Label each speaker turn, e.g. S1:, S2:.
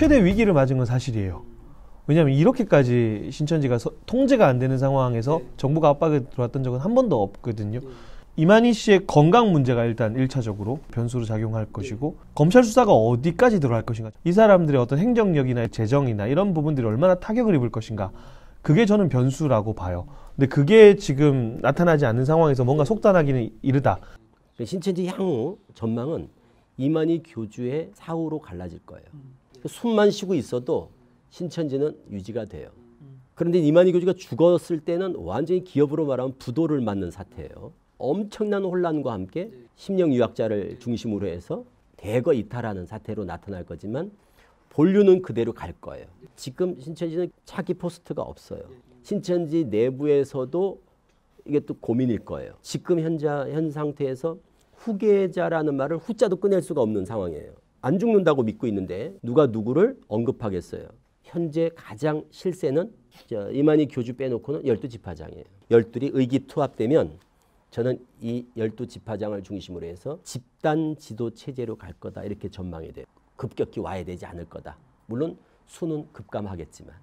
S1: 최대 위기를 맞은 건 사실이에요. 왜냐하면 이렇게까지 신천지가 서, 통제가 안 되는 상황에서 네. 정부가 압박에 들어왔던 적은 한 번도 없거든요. 네. 이만희 씨의 건강 문제가 일단 1차적으로 변수로 작용할 네. 것이고 네. 검찰 수사가 어디까지 들어갈 것인가 이 사람들의 어떤 행정력이나 재정이나 이런 부분들이 얼마나 타격을 입을 것인가 그게 저는 변수라고 봐요. 근데 그게 지금 나타나지 않는 상황에서 뭔가 속단하기는 이르다. 신천지 향후
S2: 전망은 이만희 교주의 사후로 갈라질 거예요. 음. 그 숨만 쉬고 있어도 신천지는 유지가 돼요. 음. 그런데 이만희 교주가 죽었을 때는 완전히 기업으로 말하면 부도를 맞는 사태예요. 엄청난 혼란과 함께 네. 심령 유학자를 네. 중심으로 해서 대거 이탈하는 사태로 나타날 거지만 본류는 그대로 갈 거예요. 지금 신천지는 차기 포스트가 없어요. 네. 신천지 내부에서도 이게 또 고민일 거예요. 지금 현자, 현 상태에서 후계자라는 말을 후자도 꺼낼 수가 없는 상황이에요. 안 죽는다고 믿고 있는데 누가 누구를 언급하겠어요. 현재 가장 실세는 이만희 교주 빼놓고는 열두 지파장이에요. 열둘이 의기투합되면 저는 이 열두 지파장을 중심으로 해서 집단 지도 체제로 갈 거다 이렇게 전망이 돼요. 급격히 와야 되지 않을 거다. 물론 수는 급감하겠지만.